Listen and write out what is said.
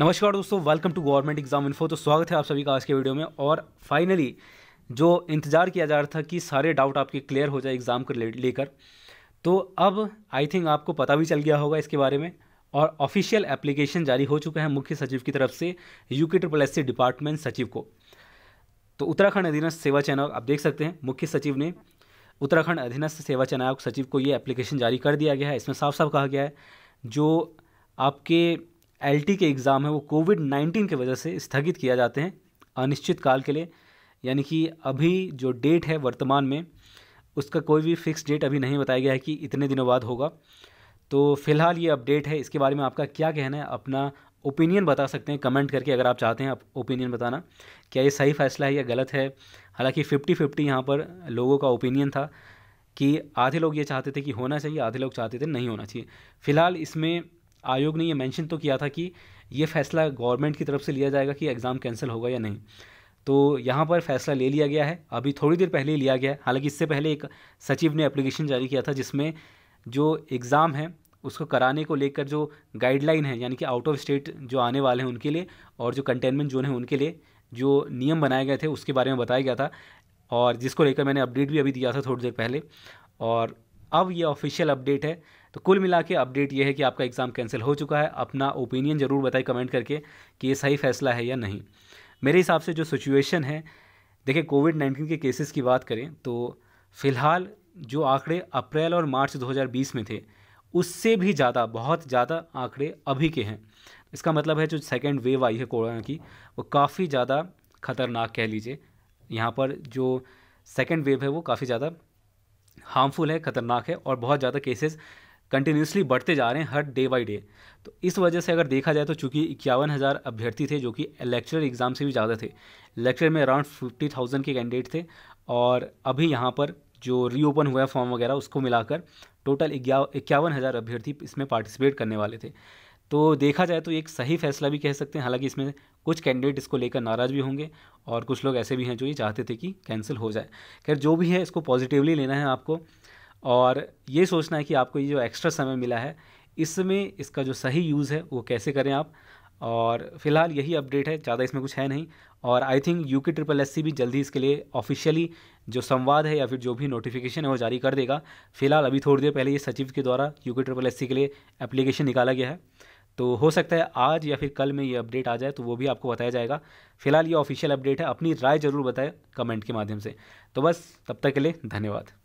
नमस्कार दोस्तों welcome to government exam info तो स्वागत है आप सभी का आज के वीडियो में और फाइनली जो इंतज़ार किया जा रहा था कि सारे डाउट आपके क्लियर हो जाए एग्ज़ाम को लेकर तो अब आई थिंक आपको पता भी चल गया होगा इसके बारे में और ऑफिशियल एप्लीकेशन जारी हो चुका है मुख्य सचिव की तरफ से you K triple S C department सचिव को तो उत्तराखंड अधीनस्थ सेवा चयन आप देख सकते हैं मुख्य सचिव ने उत्तराखंड अधीनस्थ सेवा चयन आयोग सचिव को ये एप्लीकेशन जारी कर दिया गया है इसमें साफ साफ कहा गया है जो आपके एल के एग्ज़ाम है वो कोविड नाइन्टीन की वजह से स्थगित किया जाते हैं अनिश्चित काल के लिए यानी कि अभी जो डेट है वर्तमान में उसका कोई भी फिक्स डेट अभी नहीं बताया गया है कि इतने दिनों बाद होगा तो फिलहाल ये अपडेट है इसके बारे में आपका क्या कहना है अपना ओपिनियन बता सकते हैं कमेंट करके अगर आप चाहते हैं आप ओपिनियन बताना क्या ये सही फैसला है या गलत है हालांकि फिफ्टी फिफ्टी यहाँ पर लोगों का ओपिनियन था कि आधे लोग ये चाहते थे कि होना चाहिए आधे लोग चाहते थे नहीं होना चाहिए फिलहाल इसमें आयोग ने ये मेंशन तो किया था कि ये फैसला गवर्नमेंट की तरफ से लिया जाएगा कि एग्ज़ाम कैंसिल होगा या नहीं तो यहाँ पर फैसला ले लिया गया है अभी थोड़ी देर पहले लिया गया है हालांकि इससे पहले एक सचिव ने एप्लीकेशन जारी किया था जिसमें जो एग्ज़ाम है उसको कराने को लेकर जो गाइडलाइन है यानी कि आउट ऑफ स्टेट जो आने वाले हैं उनके लिए और जो कंटेनमेंट जोन है उनके लिए जो नियम बनाए गए थे उसके बारे में बताया गया था और जिसको लेकर मैंने अपडेट भी अभी दिया था थोड़ी देर पहले और अब ये ऑफिशियल अपडेट है तो कुल मिला के अपडेट ये है कि आपका एग्ज़ाम कैंसिल हो चुका है अपना ओपिनियन ज़रूर बताए कमेंट करके कि ये सही फैसला है या नहीं मेरे हिसाब से जो सिचुएशन है देखिए कोविड नाइन्टीन के केसेस की बात करें तो फ़िलहाल जो आंकड़े अप्रैल और मार्च 2020 में थे उससे भी ज़्यादा बहुत ज़्यादा आंकड़े अभी के हैं इसका मतलब है जो सेकेंड वेव आई है कोरोना की वो काफ़ी ज़्यादा खतरनाक कह लीजिए यहाँ पर जो सेकेंड वेव है वो काफ़ी ज़्यादा हार्मफुल है ख़तरनाक है और बहुत ज़्यादा केसेस कंटिन्यूसली बढ़ते जा रहे हैं हर डे बाई डे तो इस वजह से अगर देखा जाए तो चूँकि इक्यावन हज़ार अभ्यर्थी थे जो कि लेक्चर एग्ज़ाम से भी ज़्यादा थे लेक्चर में अराउंड फिफ्टी थाउजेंड के कैंडिडेट थे और अभी यहाँ पर जो रीओपन हुआ है फॉर्म वगैरह उसको मिलाकर टोटल इक्यावन हज़ार अभ्यर्थी इसमें पार्टिसिपेट करने वाले थे तो देखा जाए तो एक सही फैसला भी कह सकते हैं हालांकि इसमें कुछ कैंडिडेट इसको लेकर नाराज़ भी होंगे और कुछ लोग ऐसे भी हैं जो ये चाहते थे कि कैंसिल हो जाए खैर जो भी है इसको पॉजिटिवली लेना है आपको और ये सोचना है कि आपको ये जो एक्स्ट्रा समय मिला है इसमें इसका जो सही यूज़ है वो कैसे करें आप और फिलहाल यही अपडेट है ज़्यादा इसमें कुछ है नहीं और I think U K triple S भी जल्दी इसके लिए ऑफिशियली जो संवाद है या फिर जो भी नोटिफिकेशन है वो जारी कर देगा फिलहाल अभी थोड़ी देर पहले ये सचिव के द्वारा यू के ट्रिपल एस के लिए एप्लीकेशन निकाला गया है तो हो सकता है आज या फिर कल में ये अपडेट आ जाए तो वो भी आपको बताया जाएगा फिलहाल ये ऑफिशियल अपडेट है अपनी राय ज़रूर बताएं कमेंट के माध्यम से तो बस तब तक के लिए धन्यवाद